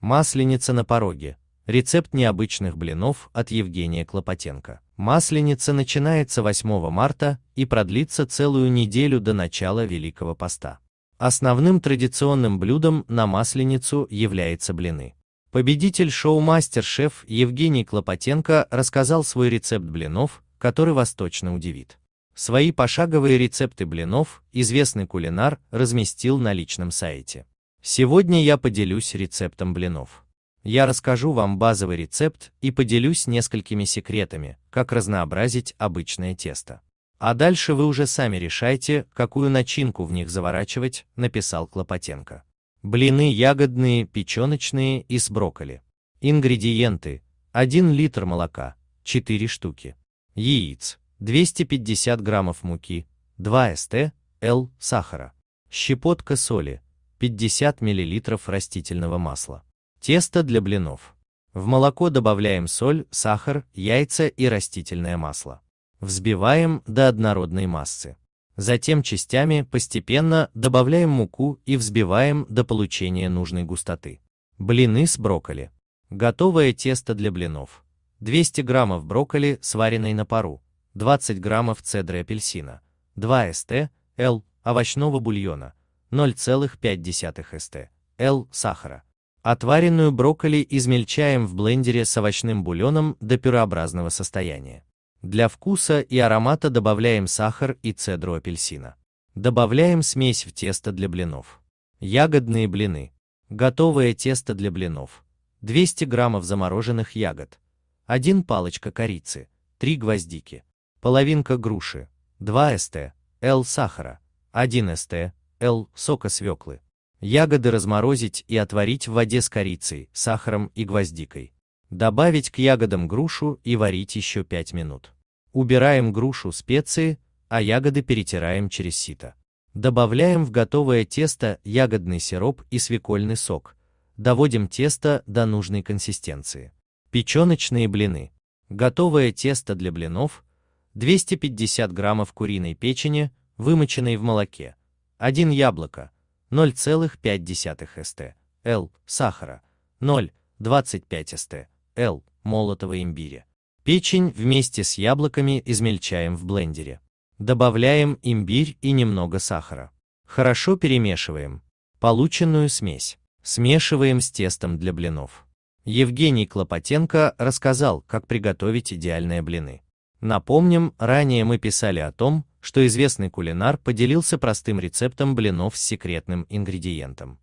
Масленица на пороге. Рецепт необычных блинов от Евгения Клопотенко. Масленица начинается 8 марта и продлится целую неделю до начала Великого поста. Основным традиционным блюдом на Масленицу являются блины. Победитель шоу «Мастер-шеф» Евгений Клопотенко рассказал свой рецепт блинов, который вас точно удивит. Свои пошаговые рецепты блинов известный кулинар разместил на личном сайте. Сегодня я поделюсь рецептом блинов. Я расскажу вам базовый рецепт и поделюсь несколькими секретами, как разнообразить обычное тесто. А дальше вы уже сами решайте, какую начинку в них заворачивать, написал Клопотенко. Блины ягодные, печеночные и с брокколи. Ингредиенты. 1 литр молока, 4 штуки. Яиц, 250 граммов муки, 2 ст. л сахара. Щепотка соли, 50 мл растительного масла. Тесто для блинов. В молоко добавляем соль, сахар, яйца и растительное масло. Взбиваем до однородной массы. Затем частями постепенно добавляем муку и взбиваем до получения нужной густоты. Блины с брокколи. Готовое тесто для блинов. 200 граммов брокколи, сваренной на пару, 20 граммов цедры апельсина, 2 ст. л. овощного бульона, 0,5 ст. Л сахара. Отваренную брокколи измельчаем в блендере с овощным бульоном до пюреобразного состояния. Для вкуса и аромата добавляем сахар и цедру апельсина. Добавляем смесь в тесто для блинов. Ягодные блины. Готовое тесто для блинов. 200 граммов замороженных ягод. 1 палочка корицы. 3 гвоздики. Половинка груши. 2 ст. Л сахара. 1 ст л. сока свеклы. Ягоды разморозить и отварить в воде с корицей, сахаром и гвоздикой. Добавить к ягодам грушу и варить еще 5 минут. Убираем грушу, специи, а ягоды перетираем через сито. Добавляем в готовое тесто ягодный сироп и свекольный сок. Доводим тесто до нужной консистенции. Печеночные блины. Готовое тесто для блинов. 250 граммов куриной печени, вымоченной в молоке. 1 яблоко, 0,5 ст. Л. Сахара, 0,25 ст. Л. Молотого имбиря. Печень вместе с яблоками измельчаем в блендере. Добавляем имбирь и немного сахара. Хорошо перемешиваем. Полученную смесь смешиваем с тестом для блинов. Евгений Клопотенко рассказал, как приготовить идеальные блины. Напомним, ранее мы писали о том, что известный кулинар поделился простым рецептом блинов с секретным ингредиентом.